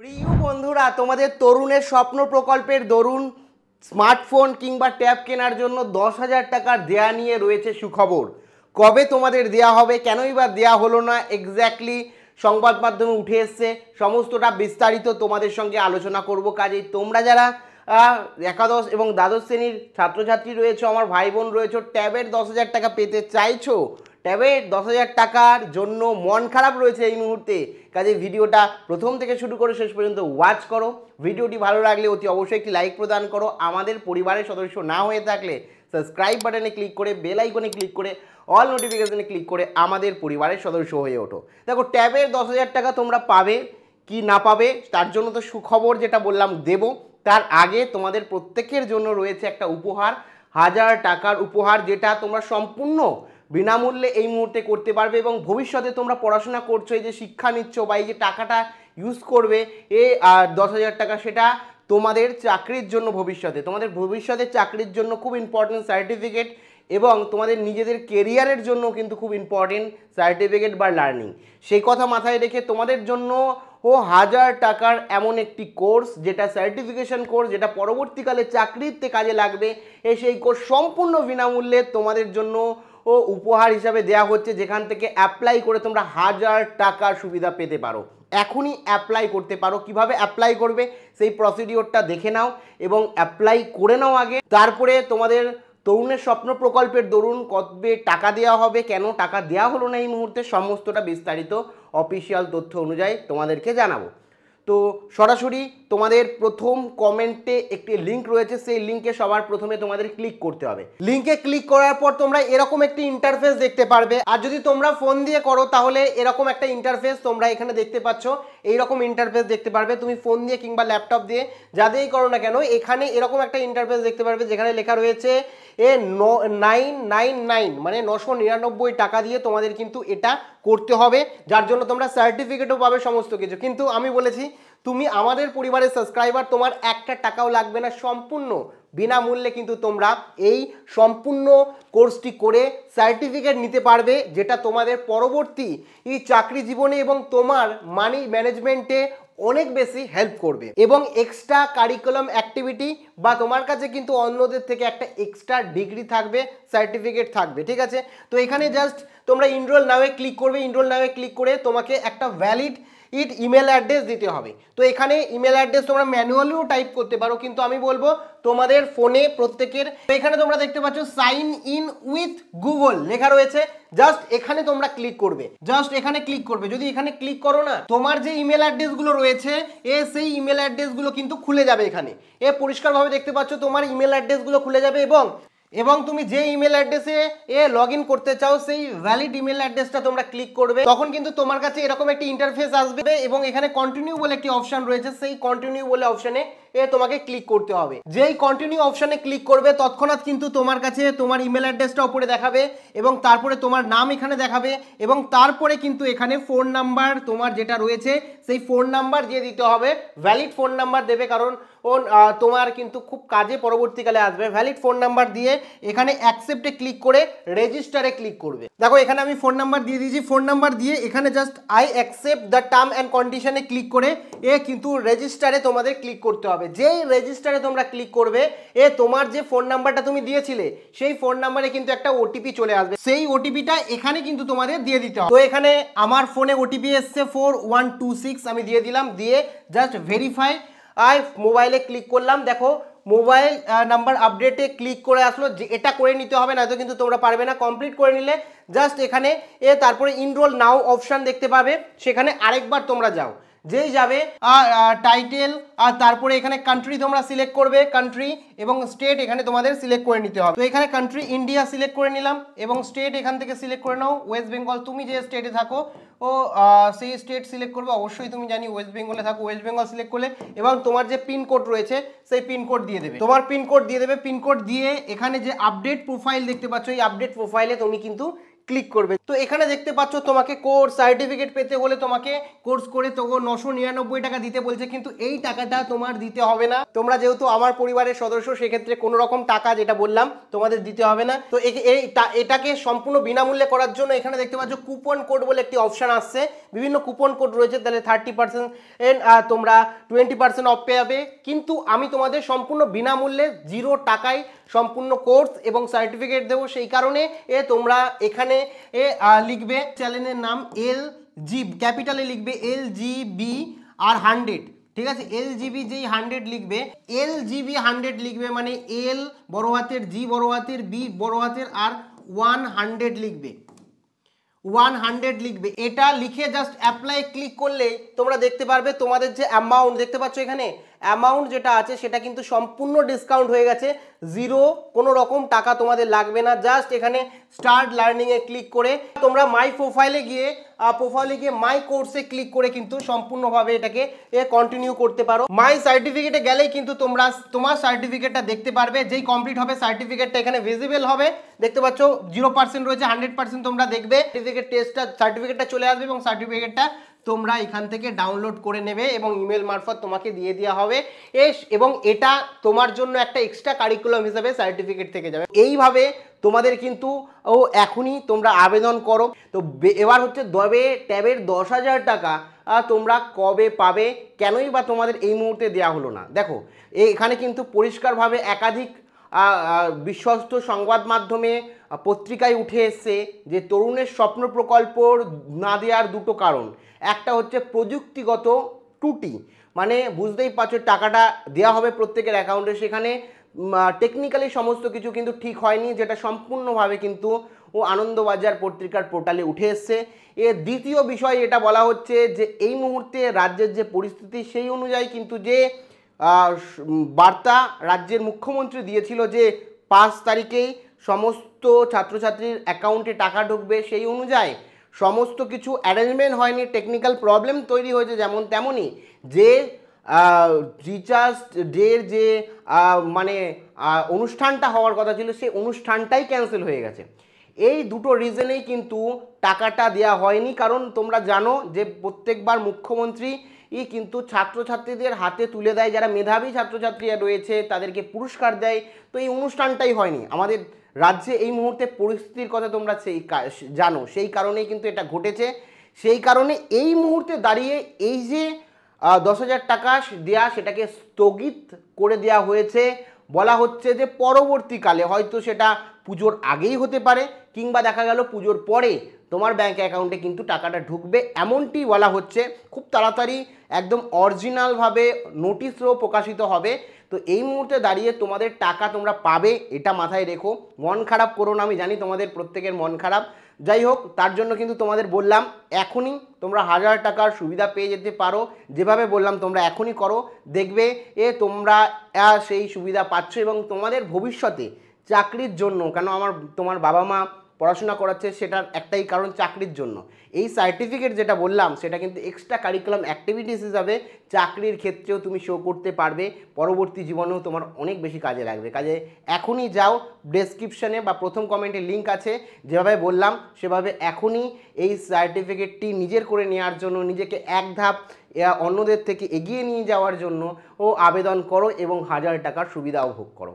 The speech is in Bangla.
প্রিয় বন্ধুরা তোমাদের তরুণের স্বপ্ন প্রকল্পের দরুন স্মার্টফোন কিংবা ট্যাব কেনার জন্য দশ হাজার টাকার দেয়া নিয়ে রয়েছে সুখবর কবে তোমাদের দেয়া হবে কেনই বা দেয়া হলো না এক্স্যাক্টলি সংবাদ মাধ্যমে উঠে এসছে সমস্তটা বিস্তারিত তোমাদের সঙ্গে আলোচনা করব কাজেই তোমরা যারা একাদশ এবং দ্বাদশ শ্রেণীর ছাত্রছাত্রী রয়েছে আমার ভাই বোন রয়েছে ট্যাবের দশ হাজার টাকা পেতে চাইছো তবে দশ হাজার টাকার জন্য মন খারাপ রয়েছে এই মুহূর্তে কাজে ভিডিওটা প্রথম থেকে শুরু করে শেষ পর্যন্ত ওয়াচ করো ভিডিওটি ভালো লাগলে অতি অবশ্যই একটি লাইক প্রদান করো আমাদের পরিবারের সদস্য না হয়ে থাকলে সাবস্ক্রাইব বাটনে ক্লিক করে বেল আইকনে ক্লিক করে অল নোটিফিকেশানে ক্লিক করে আমাদের পরিবারের সদস্য হয়ে ওঠো দেখো ট্যাবের দশ হাজার টাকা তোমরা পাবে কি না পাবে তার জন্য তো সুখবর যেটা বললাম দেব তার আগে তোমাদের প্রত্যেকের জন্য রয়েছে একটা উপহার হাজার টাকার উপহার যেটা তোমরা সম্পূর্ণ বিনামূল্যে এই মুহূর্তে করতে পারবে এবং ভবিষ্যতে তোমরা পড়াশোনা করছো এই যে শিক্ষা নিচ্ছ বা এই যে টাকাটা ইউজ করবে এ দশ হাজার টাকা সেটা তোমাদের চাকরির জন্য ভবিষ্যতে তোমাদের ভবিষ্যতে চাকরির জন্য খুব ইম্পর্টেন্ট সার্টিফিকেট এবং তোমাদের নিজেদের কেরিয়ারের জন্য কিন্তু খুব ইম্পর্টেন্ট সার্টিফিকেট বা লার্নিং সেই কথা মাথায় রেখে তোমাদের জন্য ও হাজার টাকার এমন একটি কোর্স যেটা সার্টিফিকেশন কোর্স যেটা পরবর্তীকালে চাকরিতে কাজে লাগবে এ সেই কোর্স সম্পূর্ণ বিনামূল্যে তোমাদের জন্য ও উপহার হিসাবে দেয়া হচ্ছে যেখান থেকে অ্যাপ্লাই করে তোমরা হাজার টাকার সুবিধা পেতে পারো এখনই অ্যাপ্লাই করতে পারো কিভাবে অ্যাপ্লাই করবে সেই প্রসিডিওরটা দেখে নাও এবং অ্যাপ্লাই করে নাও আগে তারপরে তোমাদের তরুণের স্বপ্ন প্রকল্পের দরুন কবে টাকা দেওয়া হবে কেন টাকা দেওয়া হলো না এই মুহূর্তে সমস্তটা বিস্তারিত অফিসিয়াল তথ্য অনুযায়ী তোমাদেরকে জানাবো তো সরাসরি তোমাদের প্রথম কমেন্টে একটি লিঙ্ক রয়েছে সেই লিঙ্কে সবার প্রথমে তোমাদের ক্লিক করতে হবে লিঙ্কে ক্লিক করার পর তোমরা এরকম একটি ইন্টারফেস দেখতে পারবে আর যদি তোমরা ফোন দিয়ে করো তাহলে এরকম একটা ইন্টারফেস তোমরা এখানে দেখতে পাচ্ছ এই রকম ইন্টারফেস দেখতে পারবে তুমি ফোন দিয়ে কিংবা ল্যাপটপ দিয়ে যা করো না কেন এখানে এরকম একটা ইন্টারফেস দেখতে পারবে যেখানে লেখা রয়েছে এ নাইন নাইন নাইন মানে নশো নিরানব্বই টাকা দিয়ে তোমাদের কিন্তু এটা করতে হবে যার জন্য তোমরা সার্টিফিকেটও পাবে সমস্ত কিছু কিন্তু আমি বলেছি তুমি আমাদের পরিবারের সাবস্ক্রাইবার তোমার একটা টাকাও লাগবে না সম্পূর্ণ বিনামূল্যে কিন্তু তোমরা এই সম্পূর্ণ কোর্সটি করে সার্টিফিকেট নিতে পারবে যেটা তোমাদের পরবর্তী এই চাকরি জীবনে এবং তোমার মানি ম্যানেজমেন্টে অনেক বেশি হেল্প করবে এবং এক্সট্রা কারিকুলাম অ্যাক্টিভিটি বা তোমার কাছে কিন্তু অন্যদের থেকে একটা এক্সট্রা ডিগ্রি থাকবে সার্টিফিকেট থাকবে ঠিক আছে তো এখানে জাস্ট তোমরা ইনরোল নামে ক্লিক করবে ইনরোল নামে ক্লিক করে তোমাকে একটা ভ্যালিড ইট ইমেল অ্যাড্রেস দিতে হবে তো এখানে ইমেল অ্যাড্রেস তোমরা ম্যানুয়ালিও টাইপ করতে পারো কিন্তু আমি বলবো তোমাদের ফোনে প্রত্যেকের এখানে তোমরা দেখতে পাচ্ছ সাইন ইন উইথ গুগল লেখা রয়েছে জাস্ট এখানে তোমরা ক্লিক করবে জাস্ট এখানে ক্লিক করবে যদি এখানে ক্লিক করো না তোমার যে ইমেল অ্যাড্রেসগুলো রয়েছে এ সেই ইমেল অ্যাড্রেসগুলো কিন্তু খুলে যাবে এখানে এ পরিষ্কারভাবে দেখতে পাচ্ছ তোমার ইমেল অ্যাড্রেসগুলো খুলে যাবে এবং এবং তুমি যে ইমেল অ্যাড্রেসে এ লগ করতে চাও সেই ভ্যালিড ইমেল অ্যাড্রেসটা তোমরা ক্লিক করবে তখন কিন্তু তোমার কাছে এরকম একটি ইন্টারফেস আসবে এবং এখানে কন্টিনিউ বলে একটি অপশান রয়েছে সেই কন্টিনিউ বলে অপশানে এ তোমাকে ক্লিক করতে হবে যেই কন্টিনিউ অপশানে ক্লিক করবে তৎক্ষণাৎ কিন্তু তোমার কাছে তোমার ইমেল অ্যাড্রেসটা ওপরে দেখাবে এবং তারপরে তোমার নাম এখানে দেখাবে এবং তারপরে কিন্তু এখানে ফোন নাম্বার তোমার যেটা রয়েছে সেই ফোন নাম্বার দিয়ে দিতে হবে ভ্যালিড ফোন নাম্বার দেবে কারণ তোমার কিন্তু খুব কাজে পরবর্তীকালে আসবে ভ্যালিড ফোন নাম্বার দিয়ে এখানে অ্যাকসেপ্টে ক্লিক করে রেজিস্টারে ক্লিক করবে দেখো এখানে আমি ফোন নাম্বার দিয়ে দিয়েছি ফোন নাম্বার দিয়ে এখানে just I accept the term and কন্ডিশনে ক্লিক করে এ কিন্তু রেজিস্টারে তোমাদের ক্লিক করতে হবে হবে যেই রেজিস্টারে তোমরা ক্লিক করবে এ তোমার যে ফোন নাম্বারটা তুমি দিয়েছিলে সেই ফোন নাম্বারে কিন্তু একটা ওটিপি চলে আসবে সেই ওটিপিটা এখানে কিন্তু তোমাদের দিয়ে দিতে হবে তো এখানে আমার ফোনে ওটিপি এসছে ফোর ওয়ান টু সিক্স আমি দিয়ে দিলাম দিয়ে জাস্ট ভেরিফাই আই মোবাইলে ক্লিক করলাম দেখো মোবাইল নাম্বার আপডেটে ক্লিক করে আসলো যে এটা করে নিতে হবে না তো কিন্তু তোমরা পারবে না কমপ্লিট করে নিলে জাস্ট এখানে এ তারপরে ইনরোল নাও অপশান দেখতে পাবে সেখানে আরেকবার তোমরা যাও যেই যাবে টাইটেল আর তারপরে এখানে কান্ট্রি তোমরা সিলেক্ট করবে কান্ট্রি এবং স্টেট এখানে তোমাদের সিলেক্ট করে নিতে হবে তো এখানে কান্ট্রি ইন্ডিয়া সিলেক্ট করে নিলাম এবং স্টেট এখান থেকে সিলেক্ট করে নাও ওয়েস্ট বেঙ্গল তুমি যে স্টেটে থাকো ও সেই স্টেট সিলেক্ট করবে অবশ্যই তুমি জানি ওয়েস্ট বেঙ্গলে থাকো ওয়েস্ট বেঙ্গল সিলেক্ট করলে এবং তোমার যে পিনকোড রয়েছে সেই পিনকোড দিয়ে দেবে তোমার পিনকোড দিয়ে দেবে পিনকোড দিয়ে এখানে যে আপডেট প্রোফাইল দেখতে পাচ্ছ এই আপডেট প্রোফাইলে তুমি কিন্তু ক্লিক করবে তো এখানে দেখতে পাচ্ছ তোমাকে কোর্স সার্টিফিকেট পেতে হলে তোমাকে কোর্স করে তো নশো নিরানব্বই টাকা দিতে বলছে কিন্তু এই টাকাটা তোমার দিতে হবে না তোমরা যেহেতু আমার পরিবারের সদস্য সেক্ষেত্রে কোনো রকম টাকা যেটা বললাম তোমাদের দিতে হবে না তো এই এটাকে সম্পূর্ণ বিনামূল্যে করার জন্য এখানে দেখতে পাচ্ছ কুপন কোড বলে একটি অপশান আসছে বিভিন্ন কুপন কোড রয়েছে তাহলে থার্টি পার্সেন্ট তোমরা টোয়েন্টি পার্সেন্ট অফ পেয়ে যাবে কিন্তু আমি তোমাদের সম্পূর্ণ বিনামূল্যে জিরো টাকায় সম্পূর্ণ কোর্স এবং সার্টিফিকেট দেবো সেই কারণে এ তোমরা এখানে এ লিখবে চ্যানেলের নাম এল জি ক্যাপিটালে লিখবে এল জি বি আর হান্ড্রেড ঠিক আছে এল জিবি যেই হান্ড্রেড লিখবে এল জিবি হান্ড্রেড লিখবে মানে এল বড় হাতের জি বড় হাতের বি বড় হাতের আর ওয়ান হান্ড্রেড লিখবে ওয়ান হান্ড্রেড লিখবে এটা লিখে জাস্ট অ্যাপ্লাই ক্লিক করলে তোমরা দেখতে পারবে তোমাদের যে অ্যামাউন্ট দেখতে পাচ্ছ এখানে অ্যামাউন্ট যেটা আছে সেটা কিন্তু সম্পূর্ণ ডিসকাউন্ট হয়ে গেছে জিরো কোনো রকম টাকা তোমাদের লাগবে না জাস্ট এখানে স্টার্ট লার্নিংয়ে ক্লিক করে তোমরা মাই প্রোফাইলে গিয়ে প্রোফাইলে গিয়ে মাই কোর্সে ক্লিক করে কিন্তু সম্পূর্ণভাবে এটাকে কন্টিনিউ করতে পারো মাই সার্টিফিকেটে গেলেই কিন্তু তোমরা তোমার সার্টিফিকেটটা দেখতে পারবে যেই কমপ্লিট হবে সার্টিফিকেটটা এখানে ভিজিবেল হবে দেখতে পাচ্ছ জিরো পার্সেন্ট রয়েছে হান্ড্রেড পার্সেন্ট তোমরা দেখবে সার্টিফিকেট টেস্টটা সার্টিফিকেটটা চলে আসবে এবং সার্টিফিকেটটা তোমরা এখান থেকে ডাউনলোড করে নেবে এবং ইমেল মারফত তোমাকে দিয়ে দেওয়া হবে এস এবং এটা তোমার জন্য একটা এক্সট্রা কারিকুলাম হিসাবে সার্টিফিকেট থেকে যাবে এইভাবে তোমাদের কিন্তু ও এখনই তোমরা আবেদন করো তো এবার হচ্ছে দবে ট্যাবের দশ হাজার টাকা তোমরা কবে পাবে কেনই বা তোমাদের এই মুহূর্তে দেয়া হলো না দেখো এখানে কিন্তু পরিষ্কারভাবে একাধিক বিশ্বস্ত সংবাদ মাধ্যমে পত্রিকায় উঠে এসছে যে তরুণের স্বপ্ন প্রকল্প না দেওয়ার দুটো কারণ একটা হচ্ছে প্রযুক্তিগত ত্রুটি মানে বুঝতেই পারছো টাকাটা দেওয়া হবে প্রত্যেকের অ্যাকাউন্টে সেখানে টেকনিক্যালি সমস্ত কিছু কিন্তু ঠিক হয়নি যেটা সম্পূর্ণভাবে কিন্তু ও আনন্দবাজার পত্রিকার পোর্টালে উঠে এসছে এর দ্বিতীয় বিষয় এটা বলা হচ্ছে যে এই মুহূর্তে রাজ্যের যে পরিস্থিতি সেই অনুযায়ী কিন্তু যে বার্তা রাজ্যের মুখ্যমন্ত্রী দিয়েছিল যে পাঁচ তারিখেই সমস্ত সমস্ত ছাত্রছাত্রীর অ্যাকাউন্টে টাকা ঢুকবে সেই অনুযায়ী সমস্ত কিছু অ্যারেঞ্জমেন্ট হয়নি টেকনিক্যাল প্রবলেম তৈরি হয়েছে যেমন তেমনই যে রিচার্জ ডের যে মানে অনুষ্ঠানটা হওয়ার কথা ছিল সেই অনুষ্ঠানটাই ক্যান্সেল হয়ে গেছে এই দুটো রিজনেই কিন্তু টাকাটা দেয়া হয়নি কারণ তোমরা জানো যে প্রত্যেকবার মুখ্যমন্ত্রী ই কিন্তু ছাত্রছাত্রীদের হাতে তুলে দেয় যারা মেধাবী ছাত্রছাত্রীরা রয়েছে তাদেরকে পুরস্কার দেয় তো এই অনুষ্ঠানটাই হয়নি আমাদের রাজ্যে এই মুহূর্তে পরিস্থিতির কথা তোমরা সেই জানো সেই কারণেই কিন্তু এটা ঘটেছে সেই কারণে এই মুহূর্তে দাঁড়িয়ে এই যে দশ হাজার টাকা দেয়া সেটাকে স্থগিত করে দেওয়া হয়েছে বলা হচ্ছে যে পরবর্তীকালে হয়তো সেটা পুজোর আগেই হতে পারে কিংবা দেখা গেল পুজোর পরে তোমার ব্যাঙ্ক অ্যাকাউন্টে কিন্তু টাকাটা ঢুকবে এমনটি বলা হচ্ছে খুব তাড়াতাড়ি একদম অরিজিনালভাবে নোটিশও প্রকাশিত হবে তো এই মুহূর্তে দাঁড়িয়ে তোমাদের টাকা তোমরা পাবে এটা মাথায় রেখো মন খারাপ করো না আমি জানি তোমাদের প্রত্যেকের মন খারাপ যাই হোক তার জন্য কিন্তু তোমাদের বললাম এখনই তোমরা হাজার টাকার সুবিধা পেয়ে যেতে পারো যেভাবে বললাম তোমরা এখনই করো দেখবে এ তোমরা সেই সুবিধা পাচ্ছ এবং তোমাদের ভবিষ্যতে চাকরির জন্য কেন আমার তোমার বাবা মা পড়াশোনা করাচ্ছে সেটার একটাই কারণ চাকরির জন্য এই সার্টিফিকেট যেটা বললাম সেটা কিন্তু এক্সট্রা কারিকুলাম অ্যাক্টিভিটিস হিসাবে চাকরির ক্ষেত্রেও তুমি শো করতে পারবে পরবর্তী জীবনেও তোমার অনেক বেশি কাজে লাগবে কাজে এখনই যাও ডেসক্রিপশানে বা প্রথম কমেন্টে লিঙ্ক আছে যেভাবে বললাম সেভাবে এখনই এই সার্টিফিকেটটি নিজের করে নেওয়ার জন্য নিজেকে এক ধাপ অন্যদের থেকে এগিয়ে নিয়ে যাওয়ার জন্য ও আবেদন করো এবং হাজার টাকার সুবিধাও ভোগ করো